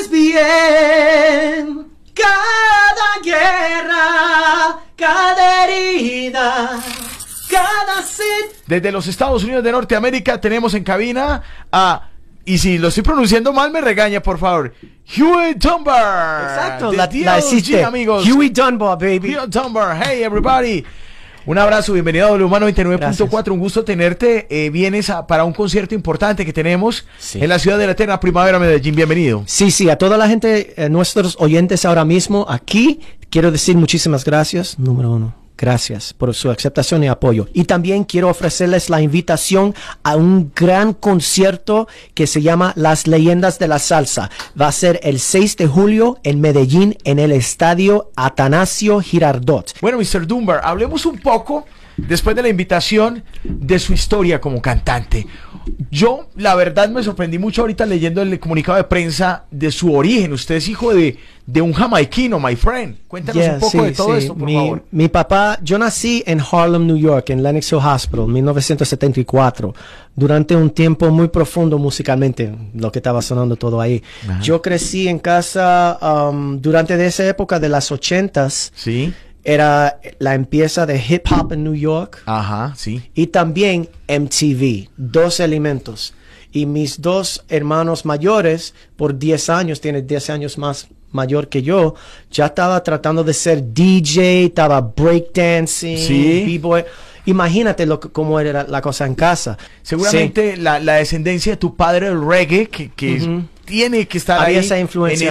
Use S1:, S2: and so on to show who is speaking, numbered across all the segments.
S1: es bien cada guerra, cada herida. Cada
S2: Desde los Estados Unidos de Norteamérica tenemos en cabina a y si lo estoy pronunciando mal, me regaña, por favor. Huey Dunbar. Exacto, la, la hiciste. Huey Dunbar, baby. Huey Dunbar. Hey, everybody. Un abrazo, bienvenido a Humano 29.4. Un gusto tenerte. Eh, vienes a, para un concierto importante que tenemos en la ciudad de la Eterna Primavera, Medellín.
S1: Bienvenido. Sí, sí, a toda la gente, eh, nuestros oyentes ahora mismo aquí, quiero decir muchísimas gracias, número uno Gracias por su aceptación y apoyo. Y también quiero ofrecerles la invitación a un gran concierto que se llama Las Leyendas de la Salsa. Va a ser el 6 de julio en Medellín, en el estadio Atanasio Girardot.
S2: Bueno, Mr. Dunbar, hablemos un poco después de la invitación de su historia como cantante. Yo, la verdad, me sorprendí mucho ahorita leyendo el comunicado de prensa de su origen. Usted es hijo de, de un jamaiquino, my friend. Cuéntanos un poco de todo esto, por
S1: mi, favor. Mi papá, yo nací en Harlem, New York, en Lenox Hill Hospital, 1974, durante un tiempo muy profundo musicalmente, lo que estaba sonando todo ahí. Yo crecí en casa um, durante esa época de las ochentas. Sí era la empieza de hip hop en New York. Ajá, sí. Y también MTV, dos elementos. Y mis dos hermanos mayores, por 10 años, tiene 10 años más mayor que yo, ya estaba tratando de ser DJ, estaba breakdancing, ¿Sí? b-boy. Imagínate lo, cómo era la cosa en casa. Seguramente la, descendencia de tu padre, el reggae, que, es
S2: tiene que estar ahí esa influencia en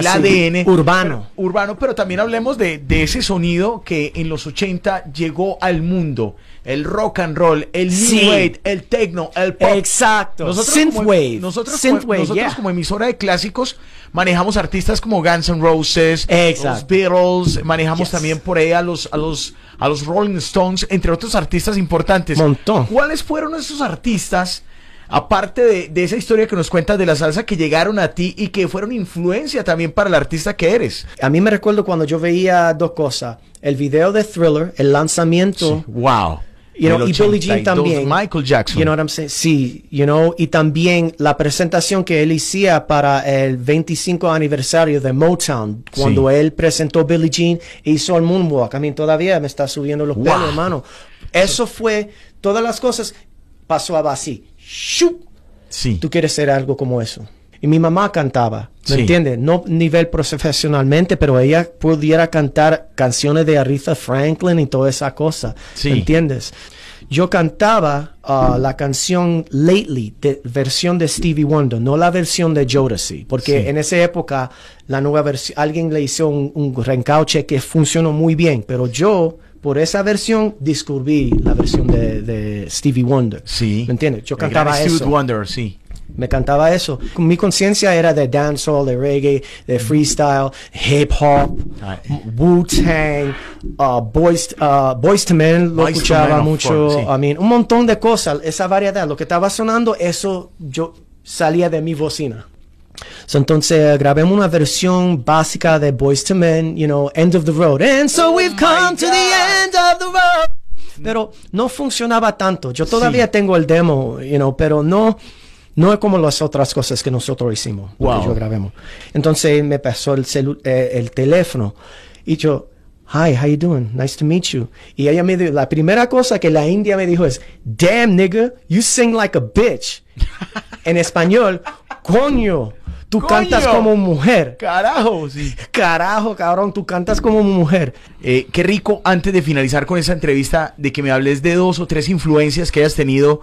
S2: el ADN urbano. urbano, pero también hablemos de, ese sonido que en los 80 llegó al mundo. El rock and roll, el new el techno, el pop. Exacto. Nosotros Synthwave. nosotros, nosotros como emisora de clásicos manejamos artistas como Guns N' Roses, los Beatles, manejamos también por ahí a los a los a los Rolling Stones, entre otros artistas importantes. Montón. ¿Cuáles fueron esos artistas? aparte de, esa historia que nos cuentas de la salsa que llegaron a ti y
S1: que fueron influencia también para el artista que eres. A mí me recuerdo cuando yo veía dos cosas, el video de Thriller, el lanzamiento. Wow. y Billie Jean también. Michael Jackson. You know what I'm saying? Sí, you know, y también la presentación que él hacía para el 25 aniversario de Motown, cuando él presentó Billie Jean e hizo el moonwalk. A mí todavía me está subiendo los pelos, hermano. Eso fue todas las cosas pasó así. ¡shup! Sí. Tú quieres ser algo como eso. Y mi mamá cantaba, ¿me entiendes? No nivel profesionalmente, pero ella pudiera cantar canciones de Aretha Franklin y toda esa cosa. Sí. ¿Me entiendes? Yo cantaba ah, la canción Lately, de, versión de Stevie Wonder, no la versión de Jodeci, porque en esa época la nueva alguien le hizo un, un que funcionó muy bien, pero yo por esa versión descubrí la versión de, de Stevie Wonder. Sí. ¿Me entiendes? Yo cantaba eso. Stevie Wonder, sí. Me cantaba eso. Mi conciencia era de dancehall, de reggae, de freestyle, hip hop, ah. Wu-Tang, uh, Boys, uh, Boys to Men, lo escuchaba mucho. a mí, un montón de cosas, esa variedad. Lo que estaba sonando, eso yo salía de mi bocina entonces grabé una versión básica de Boys to Men, you know, End of the Road. And so oh we've come to the end of the road. Pero no funcionaba tanto. Yo todavía tengo el demo, you know, pero no no es como las otras cosas que nosotros hicimos, yo grabemos. Entonces me pasó el, eh, el teléfono y yo, Hi, how you doing? Nice to meet you. Y ella me dijo, la primera cosa que la india me dijo es, damn nigga, you sing like a bitch. en español, coño, Tú cantas como mujer. Carajo, sí. Carajo, cabrón, tú cantas como mujer. Eh,
S2: qué rico, antes de finalizar con esa entrevista, de que me hables de dos o tres influencias que hayas tenido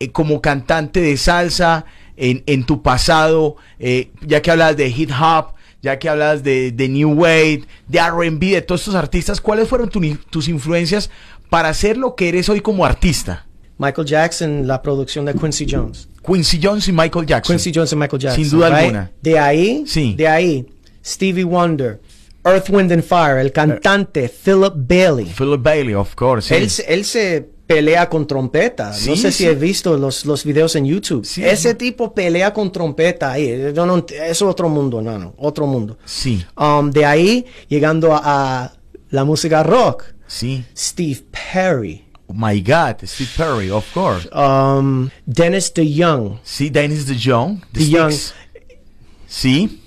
S2: eh, como cantante de salsa en, en tu pasado, eh, ya que hablas de hip hop, ya que hablas de, de New Wave, de RB, de todos estos artistas, ¿cuáles fueron tus influencias para ser lo que eres hoy como artista? Michael Jackson,
S1: la producción de Quincy Jones. Quincy Jones y Michael Jackson. Quincy Jones y Michael Jackson. Sin duda alguna. De ahí, de Stevie Wonder, Earth, Wind and Fire, el cantante eh. Philip Bailey. Philip Bailey, of course. Él, se pelea con trompeta. no sé si he visto los, videos en YouTube. Ese tipo pelea con trompeta ahí. no, es otro mundo, no, no, otro mundo. Sí. Um, de ahí, llegando a, a, la música rock. Sí. Steve Perry
S2: my God, Steve Perry, of course.
S1: Um, Dennis DeYoung. Sí, Dennis DeYoung. DeYoung. Sí.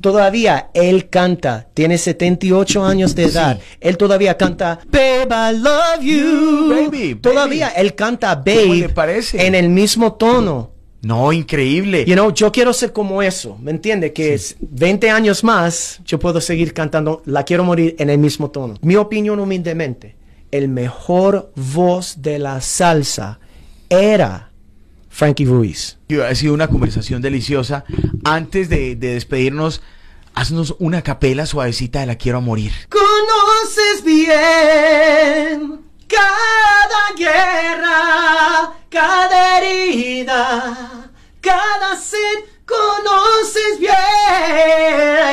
S1: Todavía él canta, tiene 78 años de edad. Él todavía canta Babe, I love you. Baby, todavía él canta Babe le parece? en el mismo tono.
S2: No, increíble.
S1: You know, yo quiero ser como eso, ¿me entiende? Que es 20 años más, yo puedo seguir cantando La Quiero Morir en el mismo tono. Mi opinión humildemente el mejor voz de la salsa era Frankie Ruiz.
S2: Ha sido una conversación deliciosa. Antes de, de despedirnos, haznos una capela suavecita de La Quiero a Morir.
S1: Conoces bien cada guerra, cada herida, cada sed, conoces bien.